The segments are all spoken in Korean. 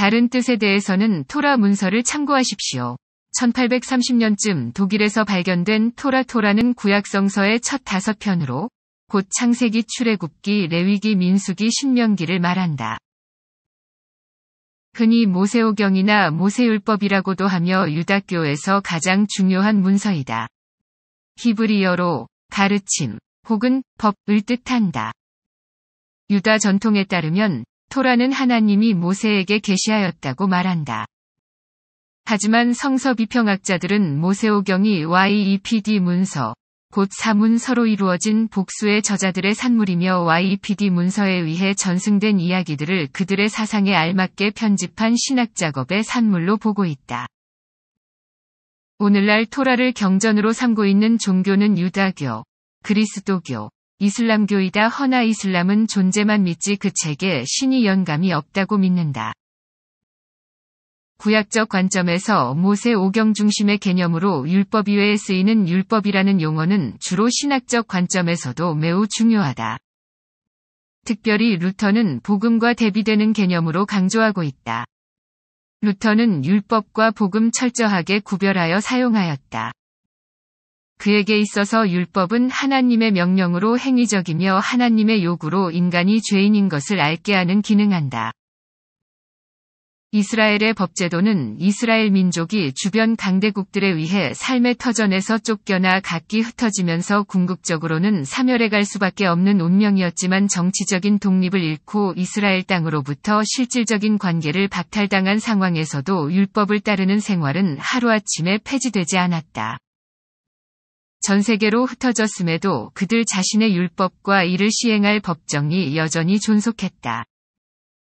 다른 뜻에 대해서는 토라 문서를 참고하십시오. 1830년쯤 독일에서 발견된 토라토라는 구약성서의 첫 다섯 편으로 곧 창세기 출애굽기 레위기 민수기 신명기를 말한다. 흔히 모세오경이나 모세율법이라고도 하며 유다교에서 가장 중요한 문서이다. 히브리어로 가르침 혹은 법을 뜻한다. 유다 전통에 따르면 토라는 하나님이 모세에게 계시하였다고 말한다. 하지만 성서 비평학자들은 모세오경이 YEPD 문서, 곧 사문서로 이루어진 복수의 저자들의 산물이며 YEPD 문서에 의해 전승된 이야기들을 그들의 사상에 알맞게 편집한 신학 작업의 산물로 보고 있다. 오늘날 토라를 경전으로 삼고 있는 종교는 유다교, 그리스도교, 이슬람교이다 허나 이슬람은 존재만 믿지 그 책에 신이 연감이 없다고 믿는다. 구약적 관점에서 모세 오경 중심의 개념으로 율법 이외에 쓰이는 율법이라는 용어는 주로 신학적 관점에서도 매우 중요하다. 특별히 루터는 복음과 대비되는 개념으로 강조하고 있다. 루터는 율법과 복음 철저하게 구별하여 사용하였다. 그에게 있어서 율법은 하나님의 명령으로 행위적이며 하나님의 요구로 인간이 죄인인 것을 알게 하는 기능한다. 이스라엘의 법제도는 이스라엘 민족이 주변 강대국들에 의해 삶의 터전에서 쫓겨나 각기 흩어지면서 궁극적으로는 사멸해 갈 수밖에 없는 운명이었지만 정치적인 독립을 잃고 이스라엘 땅으로부터 실질적인 관계를 박탈당한 상황에서도 율법을 따르는 생활은 하루아침에 폐지되지 않았다. 전 세계로 흩어졌음에도 그들 자신의 율법과 이를 시행할 법정이 여전히 존속했다.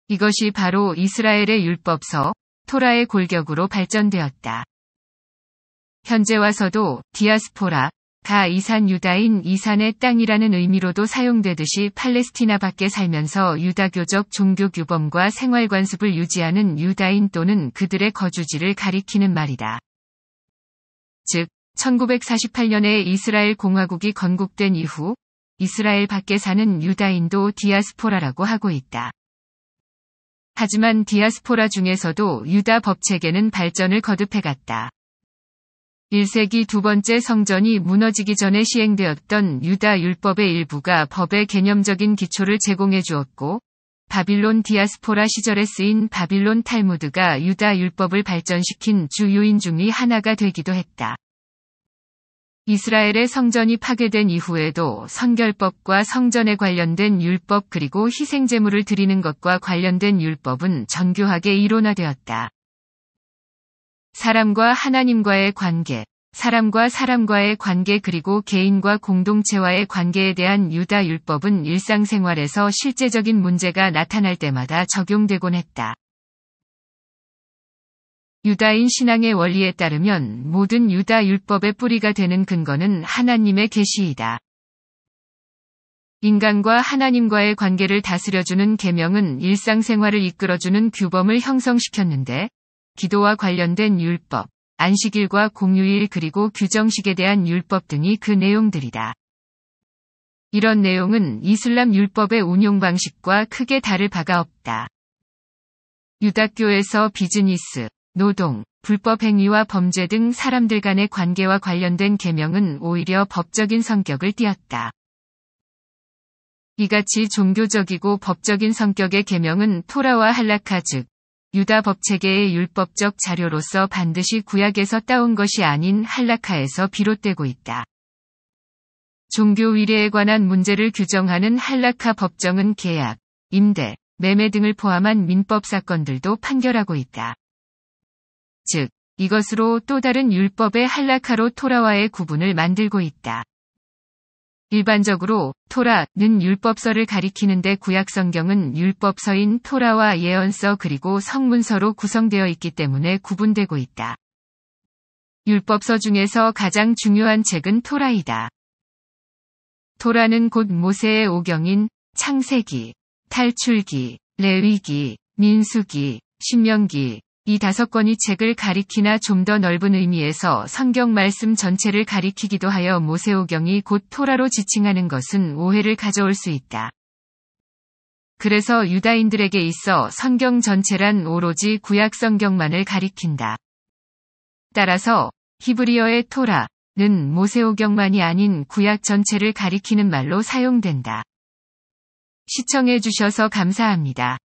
이것이 바로 이스라엘의 율법서, 토라의 골격으로 발전되었다. 현재 와서도 디아스포라, 가 이산 유다인 이산의 땅이라는 의미로도 사용되듯이 팔레스티나 밖에 살면서 유다교적 종교 규범과 생활 관습을 유지하는 유다인 또는 그들의 거주지를 가리키는 말이다. 즉, 1948년에 이스라엘 공화국이 건국된 이후 이스라엘 밖에 사는 유다인도 디아스포라라고 하고 있다. 하지만 디아스포라 중에서도 유다 법체계는 발전을 거듭해갔다. 1세기 두 번째 성전이 무너지기 전에 시행되었던 유다 율법의 일부가 법의 개념적인 기초를 제공해 주었고, 바빌론 디아스포라 시절에 쓰인 바빌론 탈무드가 유다 율법을 발전시킨 주요인 중의 하나가 되기도 했다. 이스라엘의 성전이 파괴된 이후에도 성결법과 성전에 관련된 율법 그리고 희생제물을 드리는 것과 관련된 율법은 정교하게 이론화되었다. 사람과 하나님과의 관계, 사람과 사람과의 관계 그리고 개인과 공동체와의 관계에 대한 유다 율법은 일상생활에서 실제적인 문제가 나타날 때마다 적용되곤 했다. 유다인 신앙의 원리에 따르면 모든 유다 율법의 뿌리가 되는 근거는 하나님의 계시이다. 인간과 하나님과의 관계를 다스려주는 계명은 일상생활을 이끌어주는 규범을 형성시켰는데 기도와 관련된 율법, 안식일과 공휴일 그리고 규정식에 대한 율법 등이 그 내용들이다. 이런 내용은 이슬람 율법의 운용 방식과 크게 다를 바가 없다. 유다교에서 비즈니스, 노동, 불법 행위와 범죄 등 사람들 간의 관계와 관련된 계명은 오히려 법적인 성격을 띄었다 이같이 종교적이고 법적인 성격의 계명은 토라와 할라카 즉 유다 법체계의 율법적 자료로서 반드시 구약에서 따온 것이 아닌 할라카에서 비롯되고 있다. 종교 위례에 관한 문제를 규정하는 할라카 법정은 계약, 임대, 매매 등을 포함한 민법 사건들도 판결하고 있다. 즉, 이것으로 또 다른 율법의 할라카로 토라와의 구분을 만들고 있다. 일반적으로 토라는 율법서를 가리키는데 구약성경은 율법서인 토라와 예언서 그리고 성문서로 구성되어 있기 때문에 구분되고 있다. 율법서 중에서 가장 중요한 책은 토라이다. 토라는 곧 모세의 오경인 창세기, 탈출기, 레위기, 민수기, 신명기, 이 다섯 권이 책을 가리키나 좀 더 넓은 의미에서 성경 말씀 전체를 가리키기도 하여 모세오경이 곧 토라로 지칭하는 것은 오해를 가져올 수 있다. 그래서 유다인들에게 있어 성경 전체란 오로지 구약 성경만을 가리킨다. 따라서 히브리어의 토라는 모세오경만이 아닌 구약 전체를 가리키는 말로 사용된다. 시청해 주셔서 감사합니다.